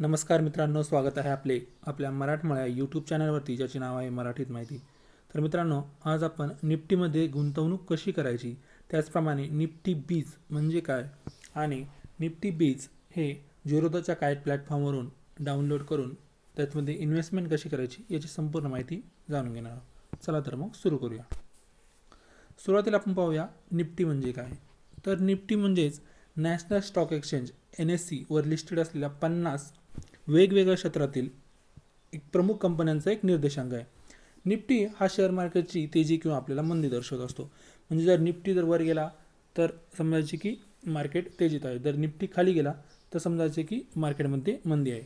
नमस्कार मित्रांनो स्वागत आहे आपले आपल्या मराठमळ्या यूट्यूब चॅनलवरती ज्याचे नाव आहे मराठीत माहिती तर मित्रांनो आज आपण निफ्टीमध्ये गुंतवणूक कशी करायची त्याचप्रमाणे निफ्टी बीज म्हणजे काय आणि निफ्टी बीज हे झिरोदाच्या काय प्लॅटफॉर्मवरून डाउनलोड करून त्याच्यामध्ये इन्व्हेस्टमेंट कशी करायची याची संपूर्ण माहिती जाणून घेणार आहोत चला तर मग सुरू करूया सुरुवातीला आपण पाहूया निफ्टी म्हणजे काय तर निफ्टी म्हणजेच national stock exchange N S सीवर लिस्टेड असलेल्या पन्नास वेगवेगळ्या क्षेत्रातील एक प्रमुख कंपन्यांचा एक निर्देशांक आहे निफ्टी हा शेअर मार्केटची तेजी किंवा आपल्याला मंदी दर्शवत असतो म्हणजे जर निफ्टी जर वर गेला तर समजायचे की मार्केट तेजीत आहे जर निफ्टी खाली गेला तर समजायचे की मार्केटमध्ये मंदी आहे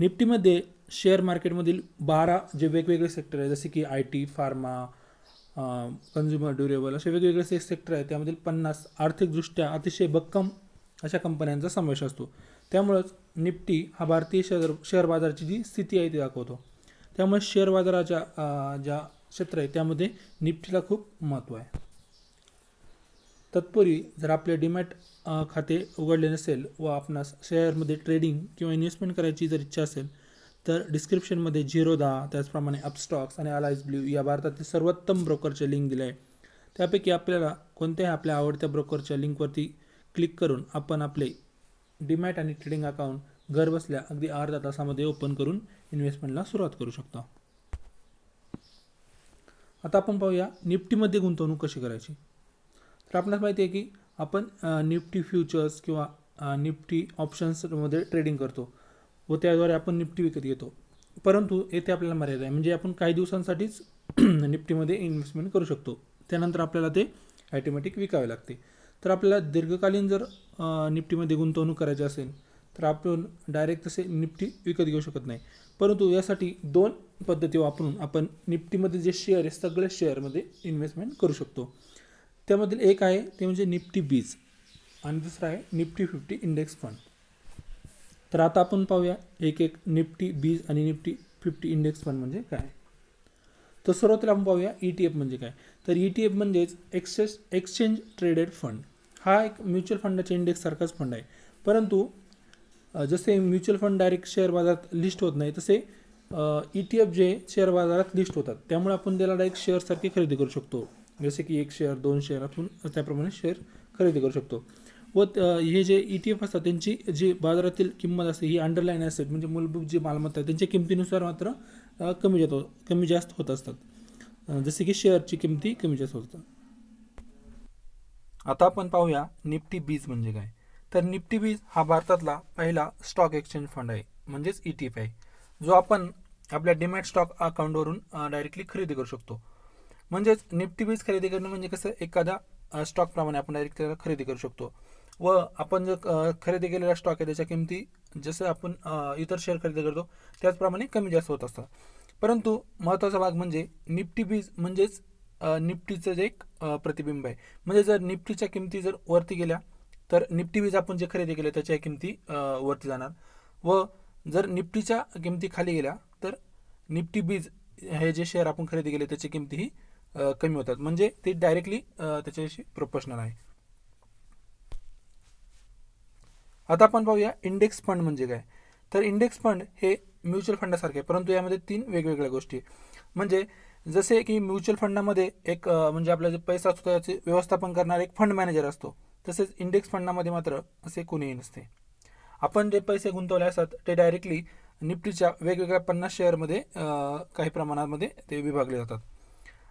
निफ्टीमध्ये शेअर मार्केटमधील बारा जे वेगवेगळे सेक्टर आहे जसे की I T pharma consumer durable असे वेगवेगळे से सेक्टर आहेत त्यामधील पन्नास आर्थिकदृष्ट्या अतिशय भक्कम अशा कंपन्यांचा समावेश असतो त्यामुळंच निफ्टी हा भारतीय शेअर शेअर बाजाराची जी स्थिती आहे ती दाखवतो त्यामुळे शेअर बाजाराच्या ज्या क्षेत्र आहे त्यामध्ये निफ्टीला खूप महत्त्व आहे तत्पूर्वी जर आपले डिमॅट खाते उघडले नसेल व आपणास शेअरमध्ये ट्रेडिंग किंवा इन्व्हेस्टमेंट करायची जर इच्छा असेल तर डिस्क्रिप्शनमध्ये झिरो दहा त्याचप्रमाणे अपस्टॉक्स आणि अलायस ब्ल्यू या भारतातील सर्वोत्तम ब्रोकरचे लिंक दिले आहे त्यापैकी आपल्याला कोणत्याही आपल्या आवडत्या ब्रोकरच्या लिंकवरती क्लिक करून आपण आपले डीमॅट आणि ट्रेडिंग अकाउंट घरबसल्या अगदी अर्धा तासामध्ये ओपन करून इन्व्हेस्टमेंटला सुरुवात करू शकता आता आपण पाहूया निफ्टीमध्ये गुंतवणूक कशी करायची तर आपणास माहिती आहे की आपण निफ्टी फ्युचर्स किंवा निफ्टी ऑप्शन्समध्ये ट्रेडिंग करतो व त्याद्वारे आपण निफ्टी विकत घेतो परंतु येथे आपल्याला मर्यादा आहे म्हणजे आपण काही दिवसांसाठीच निफ्टीमध्ये इन्व्हेस्टमेंट करू शकतो त्यानंतर आपल्याला ते ॲटोमॅटिक विकावे लागते तर आपल्याला दीर्घकालीन जर निफ्टीमध्ये गुंतवणूक करायची असेल तर आपण डायरेक्ट तसे निफ्टी विकत घेऊ शकत नाही परंतु यासाठी दोन पद्धती वापरून आपण निफ्टीमध्ये जे शेअर आहे सगळ्या शेअरमध्ये इन्व्हेस्टमेंट करू शकतो त्यामधील एक आहे ते म्हणजे निफ्टी बीज आणि दुसरं आहे निफ्टी फिफ्टी इंडेक्स फंड तर आता आपण पाहूया एक एक निफ्टी बीज आणि निफ्टी फिफ्टी इंडेक्स फंड म्हणजे काय तर सर्वात आपण पाहूया ई टी एफ म्हणजे काय तर ई टी एफ म्हणजेच एक्सेस एक्सचेंज ट्रेडेड फंड हा एक म्युच्युअल फंडाच्या इंडेक्ससारखाच फंड आहे परंतु जसे म्युच्युअल फंड डायरेक्ट शेअर बाजारात लिस्ट होत नाही तसे ई टी एफ जे शेअर बाजारात लिस्ट होतात त्यामुळे आपण त्याला डायरेक्ट शेअरसारखी खरेदी करू शकतो जसे की एक शेअर दोन शेअर आपण त्याप्रमाणे शेअर खरेदी करू शकतो व हे जे ई टी एफ असतात त्यांची जी बाजारातील किंमत असते ही अंडरलाईन असते म्हणजे मूलभूत जी मालमत्ता आहे त्यांच्या किमतीनुसार मात्र कमी जातो कमी जास्त होत असतात जसे की शेअरची किमती कमी जास्त होतात आता आपण पाहूया निफ्टी बीज म्हणजे काय तर निफ्टी बीज हा भारतातला पहिला स्टॉक एक्सचेंज फंड आहे म्हणजेच ई e टी आहे जो आपण आपल्या डिमॅट स्टॉक अकाउंटवरून डायरेक्टली खरेदी करू शकतो म्हणजेच निफ्टी बीज खरेदी करणे म्हणजे कसं एखादा स्टॉकप्रमाणे आपण डायरेक्ट त्याला खरेदी करू शकतो व आपण जो खरेदी केलेला स्टॉक आहे त्याच्या किमती जसं आपण इतर शेअर खरेदी करतो त्याचप्रमाणे कमी जास्त होत असतात परंतु महत्त्वाचा भाग म्हणजे निफ्टी बीज म्हणजेच निफ्टीचं जे एक प्रतिबिंब आहे म्हणजे जर निफ्टीच्या किमती जर वरती गेल्या तर निफ्टी बीज आपण जे खरेदी केलं त्याच्या किमती वरती जाणार व जर निफ्टीच्या किमती खाली गेल्या तर निफ्टी बीज हे जे शेअर आपण खरेदी केले त्याची किमतीही कमी होतात म्हणजे ते डायरेक्टली त्याच्याशी प्रोपोर्शनल आहे आता आपण पाहूया इंडेक्स फंड म्हणजे काय तर इंडेक्स फंड हे म्युच्युअल फंडासारखे परंतु यामध्ये तीन वेगवेगळ्या गोष्टी म्हणजे जसे की म्युच्युअल फंडामध्ये एक म्हणजे आपला जे पैसा असतो त्याचे व्यवस्थापन करणारा एक फंड मॅनेजर असतो तसेच इंडेक्स फंडामध्ये मात्र असे कोणीही नसते आपण जे पैसे गुंतवले असतात ते डायरेक्टली निफ्टीच्या वेगवेगळ्या पन्नास शेअरमध्ये काही प्रमाणामध्ये ते विभागले जातात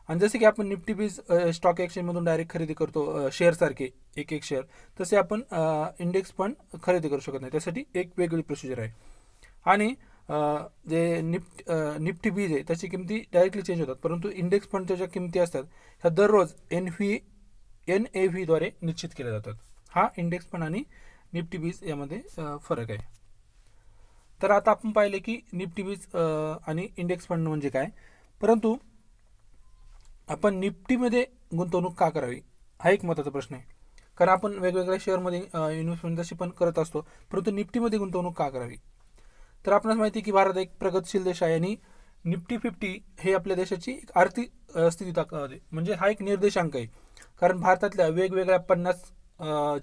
आणि जसे की आपण निफ्टी बीज स्टॉक एक्सचेंजमधून डायरेक्ट खरेदी करतो शेअरसारखे एक एक शेअर तसे आपण इंडेक्स फंड खरेदी करू शकत नाही त्यासाठी एक वेगळी प्रोसिजर आहे आणि जे निफ्ट निफ्टी बीज आहे त्याची किमती डायरेक्टली चेंज होतात परंतु इंडेक्स फंडच्या ज्या किमती असतात ह्या दररोज एन व्ही एन ए व्हीद्वारे निश्चित केल्या जातात हा इंडेक्स फंड आणि निफ्टी बीज यामध्ये फरक आहे तर आता आपण पाहिले की निफ्टी बीज आणि इंडेक्स फंड म्हणजे काय परंतु आपण निफ्टीमध्ये गुंतवणूक का करावी हा एक महत्त्वाचा प्रश्न आहे कारण आपण वेगवेगळ्या शेअरमध्ये इन्व्हेस्टमेंट जशी पण करत असतो परंतु निफ्टीमध्ये गुंतवणूक का करावी तर आपणास माहिती की भारत एक प्रगतशील देश आहे आणि निफ्टी फिफ्टी हे आपल्या देशाची एक आर्थिक स्थिती दाखवते म्हणजे हा एक निर्देशांक आहे कारण भारतातल्या वेगवेगळ्या पन्नास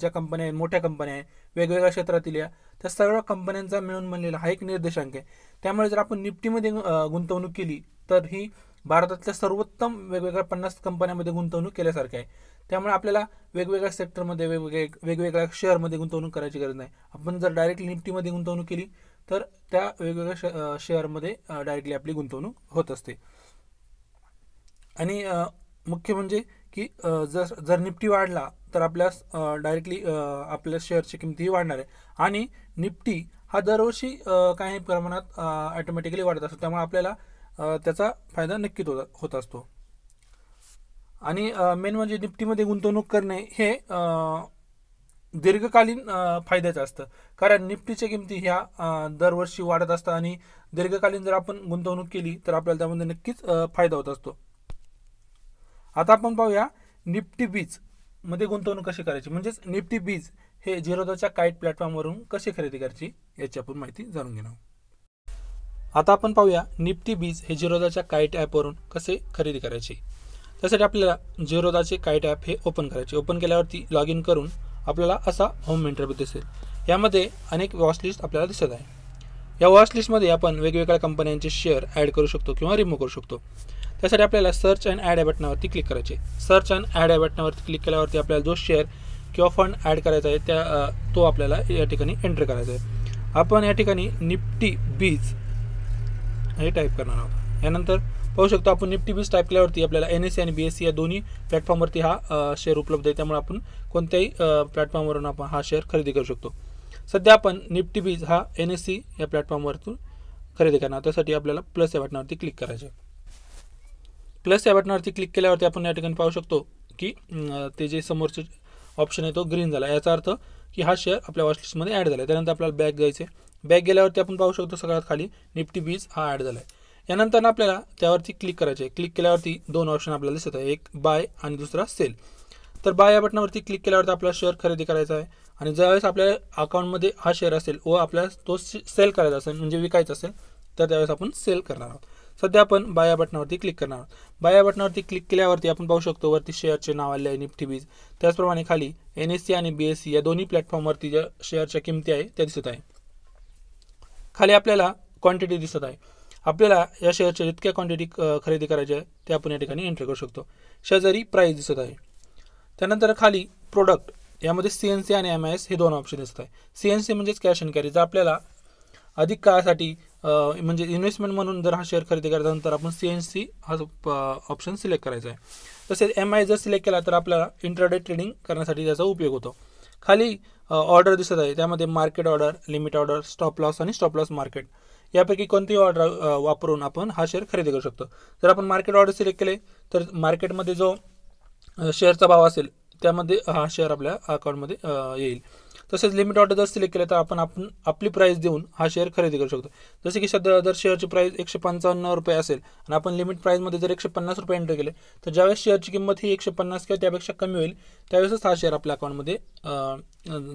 ज्या कंपन्या आहेत मोठ्या कंपन्या आहेत वेगवेगळ्या क्षेत्रातील या त्या सर्व कंपन्यांचा मिळून बनलेला हा एक निर्देशांक आहे त्यामुळे जर आपण निफ्टीमध्ये गुंतवणूक केली तर ही भारतातल्या सर्वोत्तम वेगवेगळ्या पन्नास कंपन्यांमध्ये गुंतवणूक केल्यासारखं आहे त्यामुळे आपल्याला वेगवेगळ्या सेक्टरमध्ये वेगवेगळ्या वेगवेगळ्या शेअरमध्ये गुंतवणूक करायची गरज नाही आपण जर डायरेक्टली निफ्टीमध्ये गुंतवणूक केली तर त्या वेगवेगळ्या श शेअरमध्ये डायरेक्टली आपली गुंतवणूक होत असते आणि मुख्य म्हणजे की जर जर निफ्टी वाढला तर आपल्यास डायरेक्टली आपल्या शेअरची किमतीही वाढणार आहे आणि निफ्टी हा दरवर्षी काही प्रमाणात ॲटोमॅटिकली वाढत असतो त्यामुळे आपल्याला त्याचा फायदा नक्कीच होत होत असतो आणि मेन म्हणजे निफ्टीमध्ये गुंतवणूक करणे हे दीर्घकालीन फायद्याचं असतं कारण निफ्टीच्या किमती ह्या दरवर्षी वाढत असतात आणि दीर्घकालीन जर आपण गुंतवणूक केली तर आपल्याला त्यामध्ये नक्कीच फायदा होत असतो आता आपण पाहूया निफ्टी बीज मध्ये गुंतवणूक कशी करायची म्हणजेच निफ्टी बीज हे झिरोदाच्या काईट प्लॅटफॉर्मवरून कसे खरेदी करायची याची आपण माहिती जाणून घेणार आता आपण पाहूया निफ्टी बीज हे झिरोदाच्या काईट ॲपवरून कसे खरेदी करायचे त्यासाठी आपल्याला झिरोदाचे काईट ॲप हे ओपन करायचे ओपन केल्यावरती लॉग इन करून आपल्याला असा होम इंटरव्ह्यू दिसेल यामध्ये अनेक वॉच लिस्ट आपल्याला दिसत आहे या लिस्टमध्ये आपण वेगवेगळ्या कंपन्यांचे शेअर ॲड करू शकतो किंवा रिमूव्ह करू शकतो त्यासाठी आपल्याला सर्च अँड ॲड या बटनावरती क्लिक करायचे सर्च अँड ॲड या बटनावरती क्लिक केल्यावरती आपल्याला जो शेअर किंवा फंड ॲड करायचा आहे त्या तो आपल्याला या ठिकाणी एंटर करायचा आहे आपण या ठिकाणी निफ्टी बीज हे टाईप करणार आहोत यानंतर पाहू शकतो आपण निफ्टी बीस टाईप केल्यावरती आपल्याला एन एस e आणि बी एस सी या दोन्ही प्लॅटफॉर्मवरती हा शेअर उपलब्ध आहे त्यामुळे आपण कोणत्याही प्लॅटफॉर्मवरून आपण हा शेअर खरेदी करू शकतो सध्या आपण निफ्टी बीज हा एन एस सी या प्लॅटफॉर्मवरून खरेदी करणार त्यासाठी आपल्याला प्लस या बटनावरती क्लिक करायचे प्लस या बटनावरती क्लिक केल्यावरती आपण या ठिकाणी पाहू शकतो की ते जे समोरचे ऑप्शन आहे तो ग्रीन झाला याचा अर्थ की हा शेअर आपल्या वॉचलिस्टमध्ये ॲड झाला आहे त्यानंतर आपल्याला बॅग जायचे बॅग गेल्यावरती आपण पाहू शकतो सगळ्यात खाली निफ्टी बीज हा ॲड झाला आहे यानंतर आपल्याला त्यावरती क्लिक करायचे आहे क्लिक केल्यावरती दोन ऑप्शन आपल्याला दिसत आहे एक बाय आणि दुसरा सेल तर बाय या बटनावरती क्लिक केल्यावरती आपला शेअर खरेदी करायचा आहे आणि ज्यावेळेस आपल्या अकाउंटमध्ये हा शेअर असेल व आपल्याला तो सेल करायचा असेल म्हणजे विकायचा असेल तर त्यावेळेस आपण सेल करणार आहोत सध्या आपण या बटनावरती क्लिक करणार आहोत बाया बटनावरती क्लिक केल्यावरती आपण पाहू शकतो वरती शेअरचे नाव आले आहे निफ्टी बीज त्याचप्रमाणे खाली एन एस सी आणि बी एस सी या दोन्ही प्लॅटफॉर्मवरती ज्या शेअरच्या किमती आहे त्या दिसत आहे खाली आपल्याला क्वांटिटी दिसत आहे आपल्याला या शेअरच्या जितक्या क्वांटिटी खरेदी करायची आहे ते आपण या ठिकाणी एंट्री करू शकतो शेजारी प्राईस दिसत आहे त्यानंतर खाली प्रोडक्ट यामध्ये सी एन सी आणि एम आय एस हे दोन ऑप्शन दिसत आहे सी एन सी म्हणजेच कॅश अँड कॅरी जर आपल्याला अधिक काळासाठी म्हणजे इन्व्हेस्टमेंट म्हणून जर हा शेअर खरेदी करायचा नंतर आपण सी एन सी हा ऑप्शन सिलेक्ट करायचा आहे तसेच एम आय जर सिलेक्ट केला तर आपल्याला इंट्राडे ट्रेडिंग करण्यासाठी त्याचा उपयोग होतो खाली ऑर्डर दिसत आहे त्यामध्ये market order limit order stop loss आणि स्टॉप लॉस मार्केट यापैकी कोणती ऑर्डर वापरून आपण हा शेअर खरेदी करू शकतो जर आपण मार्केट ऑर्डर सिलेक्ट केले तर मार्केटमध्ये जो शेअरचा भाव असेल त्यामध्ये हा शेअर आपल्या अकाउंटमध्ये येईल तसेच लिमिट ऑर्डर जर सिलेक्ट केलं तर आपण आपण आपली प्राईस देऊन हा शेअर खरेदी करू शकतो जसे की सध्या जर शेअरची प्राईस एकशे पंचावन्न रुपये असेल आणि आपण लिमिट प्राईजमध्ये जर एकशे पन्नास रुपये एंटर केले तर ज्यावेळेस शेअरची किंमत ही एकशे पन्नास किंवा त्यापेक्षा कमी होईल त्यावेळेसच हा शेअर आपल्या अकाउंटमध्ये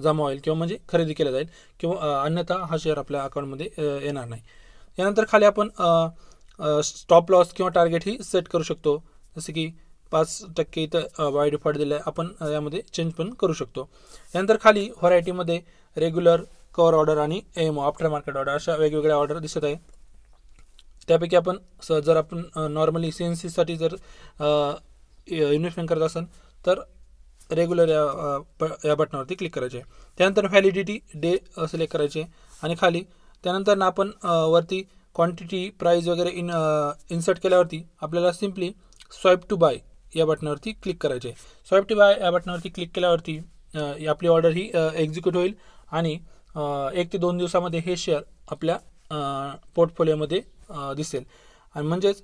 जमा होईल किंवा म्हणजे खरेदी केला जाईल किंवा अन्यथा हा शेअर आपल्या अकाउंटमध्ये येणार नाही यानंतर खाली आपण स्टॉप लॉस किंवा टार्गेट ही सेट करू शकतो जसे की पाच टक्के इथं बाय डिफॉल्ट दिलं आहे आपण यामध्ये चेंज पण करू शकतो त्यानंतर खाली व्हरायटीमध्ये रेग्युलर कवर ऑर्डर आणि ओ आफ्टर मार्केट ऑर्डर अशा वेगवेगळ्या ऑर्डर दिसत आहे त्यापैकी आपण स जर आपण नॉर्मली सी एन सीसाठी जर इन्व्हेस्टमेंट करत असाल तर रेग्युलर या या बटनावरती क्लिक करायचे आहे त्यानंतर व्हॅलिडिटी डे सिलेक्ट करायचे आणि खाली त्यानंतर ना आपण वरती क्वांटिटी प्राईज वगैरे इन इन्सर्ट केल्यावरती आपल्याला सिम्पली स्वाईप टू बाय या बटनावरती क्लिक करायचे आहे स्वाईप टू बाय या बटनावरती क्लिक केल्यावरती आपली ऑर्डर ही एक्झिक्यूट होईल आणि एक ते दोन दिवसामध्ये हे शेअर आपल्या पोर्टफोलिओमध्ये दिसेल आणि म्हणजेच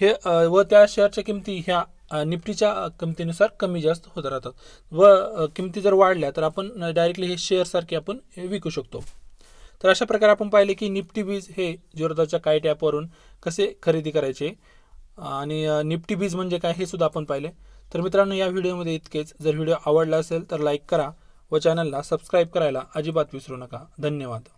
हे व त्या शेअरच्या किमती ह्या निफ्टीच्या किमतीनुसार कमी जास्त होत राहतात व किमती जर वाढल्या तर आपण डायरेक्टली हे शेअरसारखे आपण विकू शकतो तर अशा प्रकारे आपण पाहिले की निफ्टी बीज हे जोरदारच्या कायट टॅपवरून कसे खरेदी करायचे आणि निफ्टी बीज म्हणजे काय हे सुद्धा आपण पाहिले तर मित्रांनो या व्हिडिओमध्ये इतकेच जर व्हिडिओ आवडला असेल तर लाईक करा व चॅनलला सबस्क्राईब करायला अजिबात विसरू नका धन्यवाद